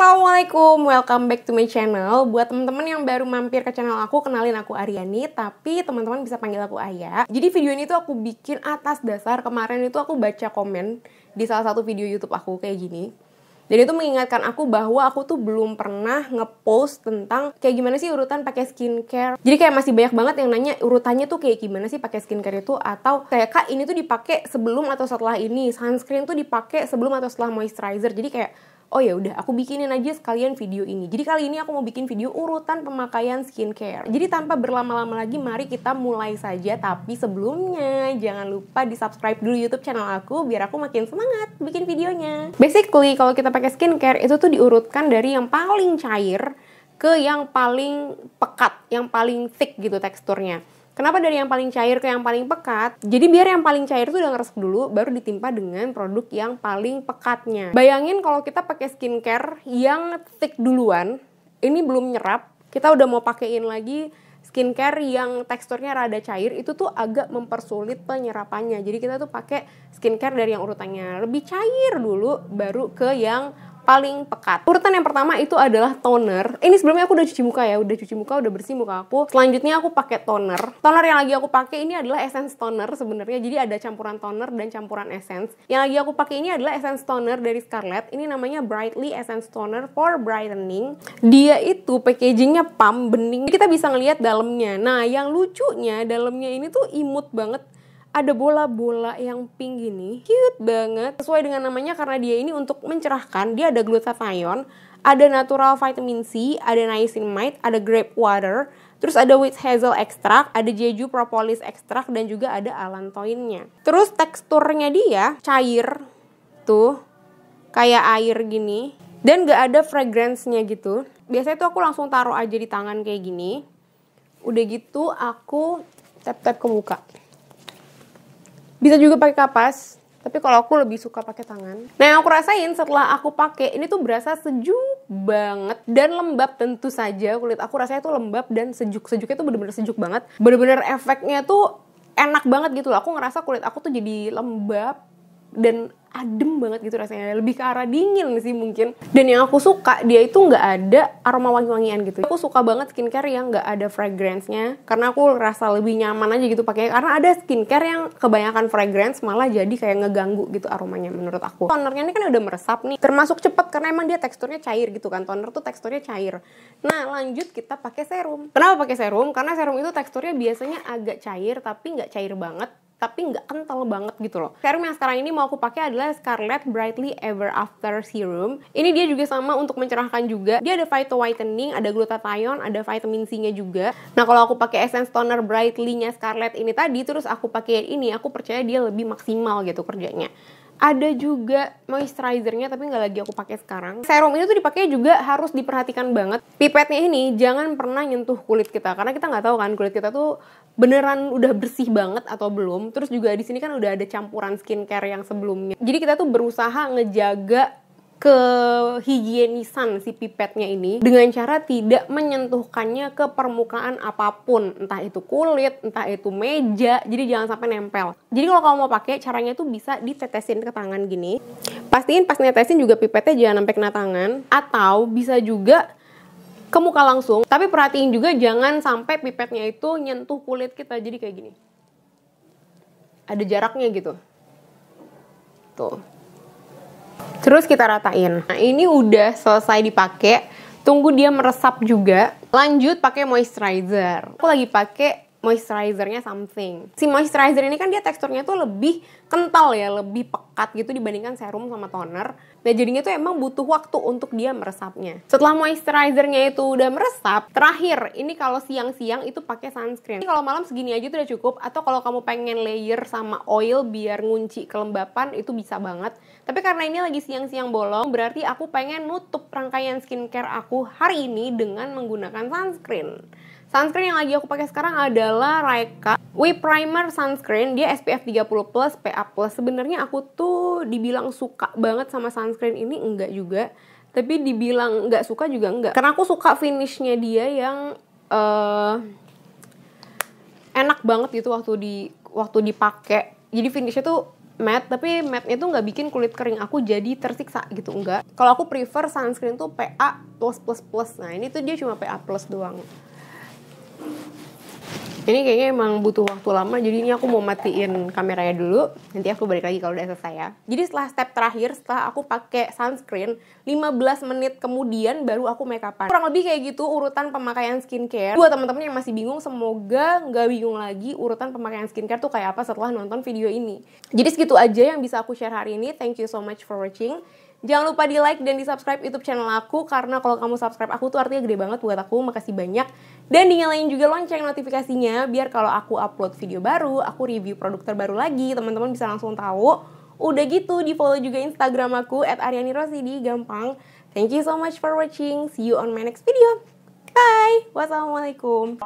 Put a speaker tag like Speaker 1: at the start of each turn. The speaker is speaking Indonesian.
Speaker 1: Assalamualaikum, welcome back to my channel Buat teman-teman yang baru mampir ke channel aku, kenalin aku Ariani Tapi teman-teman bisa panggil aku Ayah. Jadi video ini tuh aku bikin atas dasar Kemarin itu aku baca komen di salah satu video Youtube aku kayak gini dan itu mengingatkan aku bahwa aku tuh belum pernah ngepost tentang kayak gimana sih urutan pakai skincare. Jadi kayak masih banyak banget yang nanya urutannya tuh kayak gimana sih pakai skincare itu atau kayak kak ini tuh dipakai sebelum atau setelah ini, sunscreen tuh dipakai sebelum atau setelah moisturizer. Jadi kayak oh ya udah aku bikinin aja sekalian video ini. Jadi kali ini aku mau bikin video urutan pemakaian skincare. Jadi tanpa berlama-lama lagi mari kita mulai saja tapi sebelumnya jangan lupa di subscribe dulu YouTube channel aku biar aku makin semangat bikin videonya. Basically kalau kita pakai skincare itu tuh diurutkan dari yang paling cair ke yang paling pekat, yang paling thick gitu teksturnya. Kenapa dari yang paling cair ke yang paling pekat? Jadi biar yang paling cair itu udah ngeresep dulu, baru ditimpa dengan produk yang paling pekatnya. Bayangin kalau kita pakai skincare yang thick duluan, ini belum nyerap, kita udah mau pakein lagi skincare yang teksturnya rada cair itu tuh agak mempersulit penyerapannya. Jadi kita tuh pakai skincare dari yang urutannya lebih cair dulu baru ke yang paling pekat. Urutan yang pertama itu adalah toner. Ini sebelumnya aku udah cuci muka ya, udah cuci muka, udah bersih muka aku. Selanjutnya aku pakai toner. Toner yang lagi aku pakai ini adalah essence toner sebenarnya. Jadi ada campuran toner dan campuran essence. Yang lagi aku pakai ini adalah essence toner dari Scarlett. Ini namanya Brightly Essence Toner for Brightening. Dia itu packagingnya pump bening. kita bisa ngelihat dalamnya. Nah, yang lucunya dalamnya ini tuh imut banget ada bola-bola yang pink gini, cute banget. Sesuai dengan namanya karena dia ini untuk mencerahkan, dia ada glutathione, ada natural vitamin C, ada niacinamide, ada grape water, terus ada witch hazel extract, ada jeju propolis extract, dan juga ada alantoinnya. Terus teksturnya dia cair, tuh, kayak air gini, dan gak ada fragrance-nya gitu. Biasanya tuh aku langsung taruh aja di tangan kayak gini. Udah gitu aku tap-tap ke muka. Bisa juga pakai kapas, tapi kalau aku lebih suka pakai tangan. Nah, yang aku rasain setelah aku pakai ini tuh berasa sejuk banget dan lembab tentu saja. Kulit aku rasanya tuh lembab dan sejuk. Sejuknya tuh bener-bener sejuk banget. Bener-bener efeknya tuh enak banget gitu loh. Aku ngerasa kulit aku tuh jadi lembab, dan adem banget gitu rasanya lebih ke arah dingin sih mungkin dan yang aku suka dia itu nggak ada aroma wangi-wangian gitu aku suka banget skincare yang nggak ada fragrance-nya karena aku rasa lebih nyaman aja gitu pakai karena ada skincare yang kebanyakan fragrance malah jadi kayak ngeganggu gitu aromanya menurut aku tonernya ini kan udah meresap nih termasuk cepet karena emang dia teksturnya cair gitu kan toner tuh teksturnya cair nah lanjut kita pakai serum kenapa pakai serum karena serum itu teksturnya biasanya agak cair tapi nggak cair banget tapi nggak kental banget gitu loh. Serum yang sekarang ini mau aku pakai adalah Scarlett Brightly Ever After Serum. Ini dia juga sama untuk mencerahkan juga. Dia ada phyto whitening, ada glutathione, ada vitamin C-nya juga. Nah, kalau aku pakai Essence Toner Brightly-nya Scarlett ini tadi terus aku pakai ini, aku percaya dia lebih maksimal gitu kerjanya ada juga moisturizernya tapi nggak lagi aku pakai sekarang serum ini tuh dipakai juga harus diperhatikan banget pipetnya ini jangan pernah nyentuh kulit kita karena kita nggak tahu kan kulit kita tuh beneran udah bersih banget atau belum. Terus juga di sini kan udah ada campuran skincare yang sebelumnya. Jadi kita tuh berusaha ngejaga kehigienisan si pipetnya ini dengan cara tidak menyentuhkannya ke permukaan apapun entah itu kulit entah itu meja jadi jangan sampai nempel jadi kalau kamu mau pakai caranya tuh bisa ditetesin ke tangan gini pastiin pas netesin juga pipetnya jangan sampai kena tangan atau bisa juga ke muka langsung. Tapi perhatiin juga jangan sampai pipetnya itu nyentuh kulit kita. Jadi kayak gini. Ada jaraknya gitu. Tuh. Terus kita ratain. Nah, ini udah selesai dipakai. Tunggu dia meresap juga. Lanjut pakai moisturizer. Aku lagi pakai moisturizernya something. Si moisturizer ini kan dia teksturnya tuh lebih kental ya, lebih pekat gitu dibandingkan serum sama toner. Nah jadinya tuh emang butuh waktu untuk dia meresapnya. Setelah moisturizernya itu udah meresap, terakhir ini kalau siang-siang itu pakai sunscreen. kalau malam segini aja tuh udah cukup. Atau kalau kamu pengen layer sama oil biar ngunci kelembapan itu bisa banget. Tapi karena ini lagi siang-siang bolong, berarti aku pengen nutup rangkaian skincare aku hari ini dengan menggunakan sunscreen. Sunscreen yang lagi aku pakai sekarang adalah Raika We Primer Sunscreen, dia SPF 30 plus, PA plus. Sebenarnya aku tuh dibilang suka banget sama sunscreen ini enggak juga. Tapi dibilang enggak suka juga enggak. Karena aku suka finishnya dia yang uh, enak banget gitu waktu di waktu dipakai. Jadi finishnya tuh matte, tapi matte nya tuh nggak bikin kulit kering aku jadi tersiksa gitu enggak. Kalau aku prefer sunscreen tuh PA plus plus plus. Nah ini tuh dia cuma PA plus doang ini kayaknya emang butuh waktu lama jadi ini aku mau matiin kameranya dulu nanti aku balik lagi kalau udah selesai ya jadi setelah step terakhir setelah aku pakai sunscreen 15 menit kemudian baru aku make upan kurang lebih kayak gitu urutan pemakaian skincare buat teman-teman yang masih bingung semoga nggak bingung lagi urutan pemakaian skincare tuh kayak apa setelah nonton video ini jadi segitu aja yang bisa aku share hari ini thank you so much for watching Jangan lupa di like dan di subscribe YouTube channel aku karena kalau kamu subscribe aku tuh artinya gede banget buat aku. Makasih banyak. Dan dinyalain juga lonceng notifikasinya biar kalau aku upload video baru, aku review produk terbaru lagi, teman-teman bisa langsung tahu. Udah gitu di follow juga Instagram aku @arianirosidi gampang. Thank you so much for watching. See you on my next video. Bye. Wassalamualaikum.